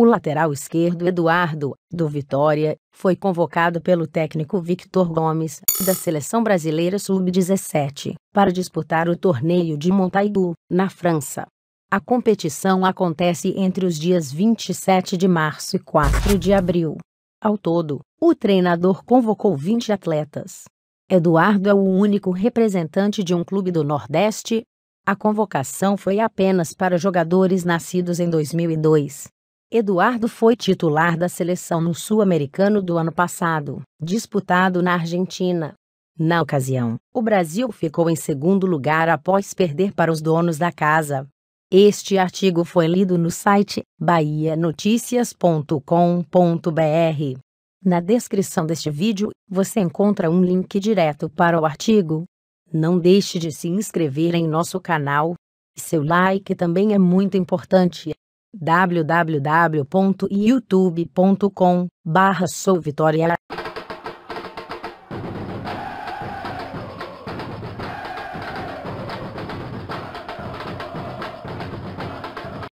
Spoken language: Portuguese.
O lateral esquerdo Eduardo, do Vitória, foi convocado pelo técnico Victor Gomes, da seleção brasileira sub-17, para disputar o torneio de Montaigu, na França. A competição acontece entre os dias 27 de março e 4 de abril. Ao todo, o treinador convocou 20 atletas. Eduardo é o único representante de um clube do Nordeste. A convocação foi apenas para jogadores nascidos em 2002, Eduardo foi titular da seleção no Sul-Americano do ano passado, disputado na Argentina. Na ocasião, o Brasil ficou em segundo lugar após perder para os donos da casa. Este artigo foi lido no site bahianoticias.com.br. Na descrição deste vídeo, você encontra um link direto para o artigo. Não deixe de se inscrever em nosso canal. Seu like também é muito importante www.youtube.com/souvitoria